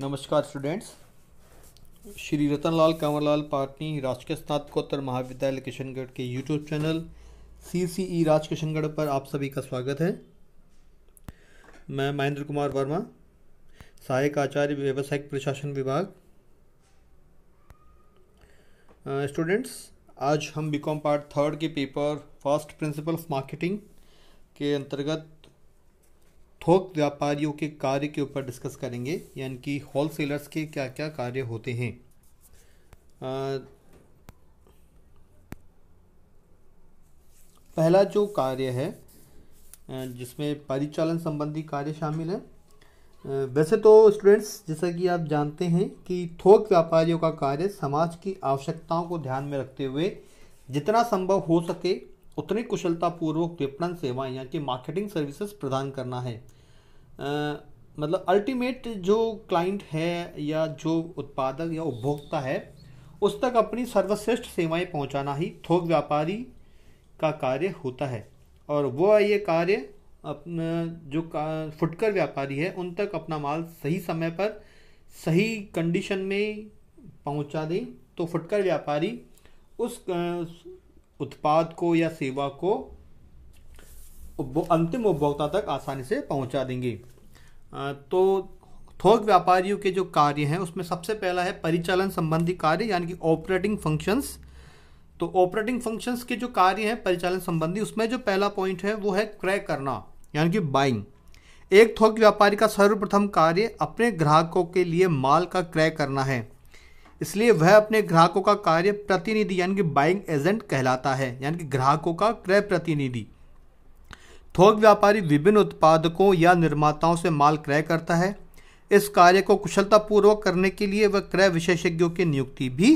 नमस्कार स्टूडेंट्स श्री रतन कंवर कंवरलाल पाटनी राजकीय स्नातकोत्तर महाविद्यालय किशनगढ़ के YouTube channel C C E Raj Kishangarh पर आप सभी का स्वागत है मैं महेंद्र कुमार वर्मा सहायक आचार्य व्यावसायिक प्रशासन विभाग स्टूडेंट्स आज हम बीकॉम पार्ट थर्ड के paper first principle of marketing के अंतर्गत थोक व्यापारियों के कार्य के ऊपर डिस्कस करेंगे यानी कि होलसेलर्स के क्या क्या कार्य होते हैं पहला जो कार्य है जिसमें परिचालन संबंधी कार्य शामिल है वैसे तो स्टूडेंट्स जैसा कि आप जानते हैं कि थोक व्यापारियों का कार्य समाज की आवश्यकताओं को ध्यान में रखते हुए जितना संभव हो सके उतनी कुशलतापूर्वक विपणन सेवाएं या कि मार्केटिंग सर्विसेज प्रदान करना है आ, मतलब अल्टीमेट जो क्लाइंट है या जो उत्पादक या उपभोक्ता है उस तक अपनी सर्वश्रेष्ठ सेवाएं पहुंचाना ही थोक व्यापारी का कार्य होता है और वो ये कार्य अपना जो का फुटकर व्यापारी है उन तक अपना माल सही समय पर सही कंडीशन में पहुंचा दें तो फुटकर व्यापारी उस उत्पाद को या सेवा को अंतिम उपभोक्ता तक आसानी से पहुंचा देंगे तो थोक व्यापारियों के जो कार्य हैं उसमें सबसे पहला है परिचालन संबंधी कार्य यानी कि ऑपरेटिंग फंक्शंस तो ऑपरेटिंग फंक्शंस के जो कार्य हैं परिचालन संबंधी उसमें जो पहला पॉइंट है वो है क्रय करना यानी कि बाइंग एक थोक व्यापारी का सर्वप्रथम कार्य अपने ग्राहकों के लिए माल का क्रय करना है इसलिए वह अपने ग्राहकों का कार्य प्रतिनिधि यानी कि बाइंग एजेंट कहलाता है यानी कि ग्राहकों का क्रय प्रतिनिधि थोक व्यापारी विभिन्न उत्पादकों या निर्माताओं से माल क्रय करता है इस कार्य को कुशलतापूर्वक करने के लिए वह क्रय विशेषज्ञों की नियुक्ति भी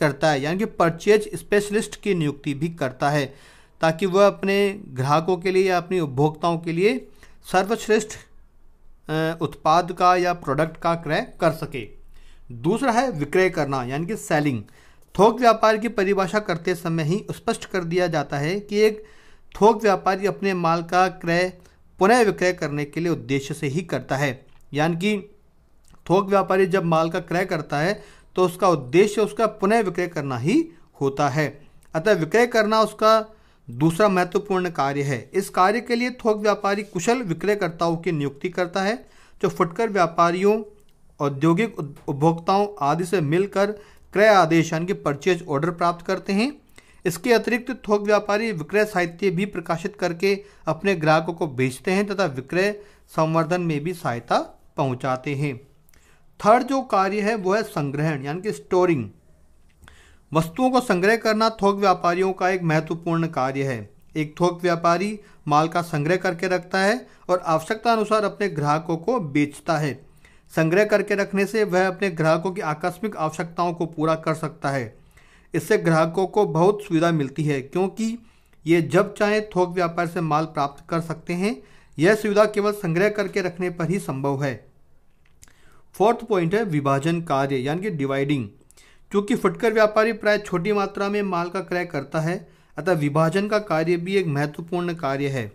करता है यानी कि परचेज स्पेशलिस्ट की नियुक्ति भी करता है ताकि वह अपने ग्राहकों के लिए या अपने उपभोक्ताओं के लिए सर्वश्रेष्ठ उत्पाद का या प्रोडक्ट का क्रय कर सके दूसरा है विक्रय करना यानी कि सेलिंग थोक व्यापार की परिभाषा करते समय ही स्पष्ट कर दिया जाता है कि एक थोक व्यापारी अपने माल का क्रय पुनः विक्रय करने के लिए उद्देश्य से ही करता है यानी कि थोक व्यापारी जब माल का क्रय करता है तो उसका उद्देश्य उसका पुनः विक्रय करना ही होता है अतः विक्रय करना उसका दूसरा महत्वपूर्ण कार्य है इस कार्य के लिए थोक व्यापारी कुशल विक्रयकर्ताओं की नियुक्ति करता है जो फुटकर व्यापारियों औद्योगिक उपभोक्ताओं आदि से मिलकर क्रय आदेश यानी कि परचेज ऑर्डर प्राप्त करते हैं इसके अतिरिक्त थोक व्यापारी विक्रय साहित्य भी प्रकाशित करके अपने ग्राहकों को बेचते हैं तथा विक्रय संवर्धन में भी सहायता पहुंचाते हैं थर्ड जो कार्य है वो है संग्रहण यानी कि स्टोरिंग वस्तुओं को संग्रह करना थोक व्यापारियों का एक महत्वपूर्ण कार्य है एक थोक व्यापारी माल का संग्रह करके रखता है और आवश्यकता अनुसार अपने ग्राहकों को बेचता है संग्रह करके रखने से वह अपने ग्राहकों की आकस्मिक आवश्यकताओं को पूरा कर सकता है इससे ग्राहकों को बहुत सुविधा मिलती है क्योंकि ये जब चाहे थोक व्यापार से माल प्राप्त कर सकते हैं यह सुविधा केवल संग्रह करके रखने पर ही संभव है फोर्थ पॉइंट है विभाजन कार्य यानी कि डिवाइडिंग क्योंकि फुटकर व्यापारी प्राय छोटी मात्रा में माल का क्रय करता है अतः विभाजन का कार्य भी एक महत्वपूर्ण कार्य है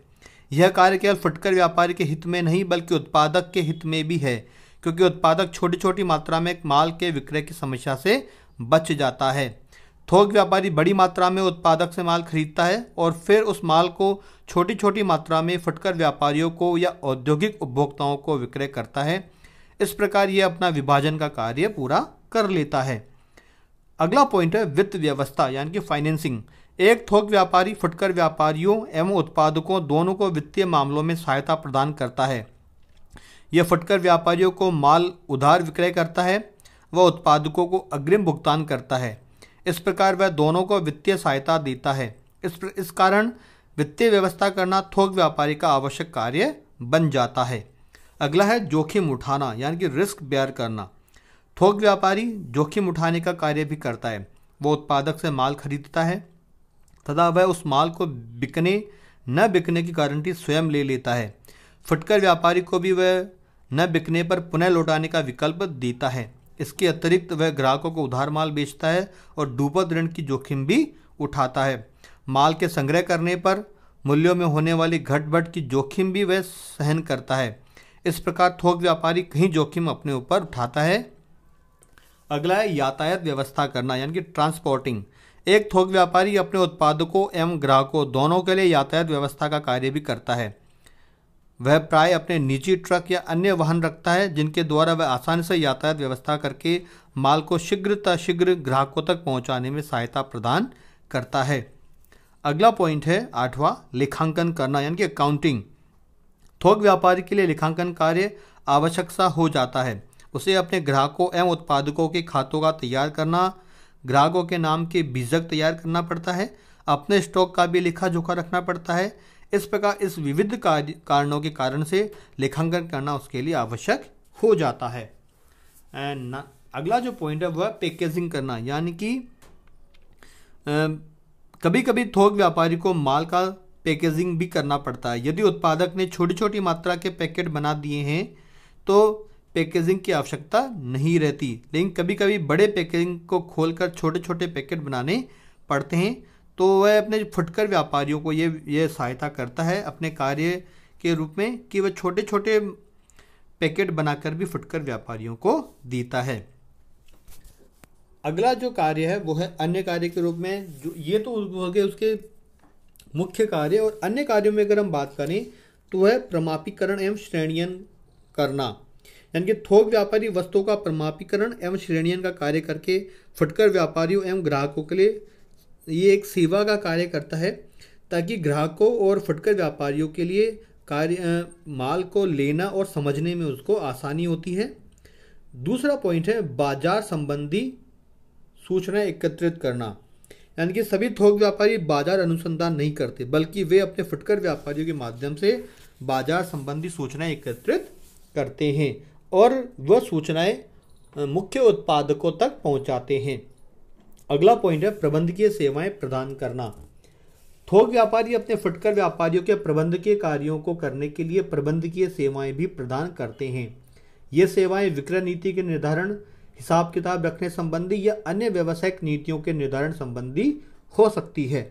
यह कार्य केवल फुटकर व्यापारी के हित में नहीं बल्कि उत्पादक के हित में भी है क्योंकि उत्पादक छोटी छोटी मात्रा में माल के विक्रय की समस्या से बच जाता है थोक व्यापारी बड़ी मात्रा में उत्पादक से माल खरीदता है और फिर उस माल को छोटी छोटी मात्रा में फुटकर व्यापारियों को या औद्योगिक उपभोक्ताओं को विक्रय करता है इस प्रकार ये अपना विभाजन का कार्य पूरा कर लेता है अगला पॉइंट है वित्त व्यवस्था यानी कि फाइनेंसिंग एक थोक व्यापारी फुटकर व्यापारियों एवं उत्पादकों दोनों को वित्तीय मामलों में सहायता प्रदान करता है यह फुटकर व्यापारियों को माल उधार विक्रय करता है वह उत्पादकों को अग्रिम भुगतान करता है इस प्रकार वह दोनों को वित्तीय सहायता देता है इस प्र इस कारण वित्तीय व्यवस्था करना थोक व्यापारी का आवश्यक कार्य बन जाता है अगला है जोखिम उठाना यानी कि रिस्क बेयर करना थोक व्यापारी जोखिम उठाने का कार्य भी करता है वो उत्पादक से माल खरीदता है तथा वह उस माल को बिकने न बिकने की गारंटी स्वयं ले लेता है फुटकर व्यापारी को भी वह न बिकने पर पुनः लौटाने का विकल्प देता है इसके अतिरिक्त वह ग्राहकों को उधार माल बेचता है और डूबत ऋण की जोखिम भी उठाता है माल के संग्रह करने पर मूल्यों में होने वाली घटबट की जोखिम भी वह सहन करता है इस प्रकार थोक व्यापारी कहीं जोखिम अपने ऊपर उठाता है अगला है यातायात व्यवस्था करना यानी कि ट्रांसपोर्टिंग एक थोक व्यापारी अपने उत्पादकों एवं ग्राहकों दोनों के लिए यातायात व्यवस्था का कार्य भी करता है वह प्राय अपने निजी ट्रक या अन्य वाहन रखता है जिनके द्वारा वह आसानी से यातायात व्यवस्था करके माल को शीघ्रता शीघ्र ग्राहकों तक पहुंचाने में सहायता प्रदान करता है अगला पॉइंट है आठवां लेखांकन करना यानी कि अकाउंटिंग थोक व्यापारी के लिए लेखांकन कार्य आवश्यक सा हो जाता है उसे अपने ग्राहकों एवं उत्पादकों के खातों का तैयार करना ग्राहकों के नाम के बीजक तैयार करना पड़ता है अपने स्टॉक का भी लिखा जोखा रखना पड़ता है इस प्रकार इस विविध कारणों के कारण से लेखांकन करना उसके लिए आवश्यक हो जाता है एंड अगला जो पॉइंट है वह पैकेजिंग करना यानी कि कभी कभी थोक व्यापारी को माल का पैकेजिंग भी करना पड़ता है यदि उत्पादक ने छोटी छोटी मात्रा के पैकेट बना दिए हैं तो पैकेजिंग की आवश्यकता नहीं रहती लेकिन कभी कभी बड़े पैकेजिंग को खोलकर छोटे छोटे पैकेट बनाने पड़ते हैं तो वह अपने फुटकर व्यापारियों को ये ये सहायता करता है अपने कार्य के रूप में कि वह छोटे छोटे पैकेट बनाकर भी फुटकर व्यापारियों को देता है अगला जो कार्य है वो है अन्य कार्य के रूप में जो ये तो हो गए उसके मुख्य कार्य और अन्य कार्यों में अगर हम बात करें तो वह प्रमापीकरण एवं श्रेणियन करना यानी कि थोक व्यापारी वस्तुओं का प्रमापीकरण एवं श्रेणियन का कार्य करके फुटकर व्यापारियों एवं ग्राहकों के लिए तो ये एक सेवा का कार्य करता है ताकि ग्राहकों और फुटकर व्यापारियों के लिए कार्य माल को लेना और समझने में उसको आसानी होती है दूसरा पॉइंट है बाजार संबंधी सूचना एकत्रित करना यानी कि सभी थोक व्यापारी बाजार अनुसंधान नहीं करते बल्कि वे अपने फुटकर व्यापारियों के माध्यम से बाजार संबंधी सूचनाएं एकत्रित करते हैं और वह सूचनाएं मुख्य उत्पादकों तक पहुंचाते हैं अगला पॉइंट है प्रबंधकीय सेवाएं प्रदान करना थोक व्यापारी अपने फुटकर व्यापारियों के प्रबंधकीय कार्यों को करने के लिए प्रबंधकीय सेवाएं भी प्रदान करते हैं ये सेवाएं विक्रय नीति के निर्धारण हिसाब किताब रखने संबंधी या अन्य व्यावसायिक नीतियों के निर्धारण संबंधी हो सकती है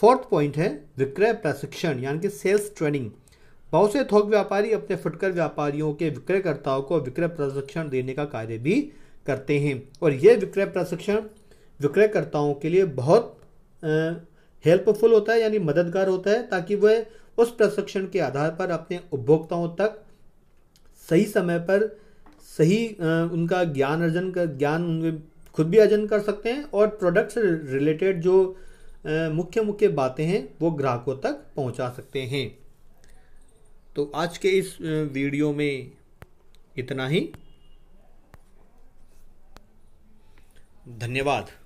फोर्थ पॉइंट है विक्रय प्रशिक्षण यानी कि सेल्स ट्रेनिंग बहुत से थोक व्यापारी अपने फुटकर व्यापारियों के विक्रयकर्ताओं को विक्रय प्रशिक्षण देने का कार्य भी करते हैं और यह विक्रय प्रशिक्षण विक्रयकर्ताओं के लिए बहुत हेल्पफुल होता है यानी मददगार होता है ताकि वह उस प्रशिक्षण के आधार पर अपने उपभोक्ताओं तक सही समय पर सही उनका ज्ञान अर्जन कर ज्ञान उनके खुद भी अर्जन कर सकते हैं और प्रोडक्ट से रिलेटेड जो मुख्य मुख्य बातें हैं वो ग्राहकों तक पहुंचा सकते हैं तो आज के इस वीडियो में इतना ही धन्यवाद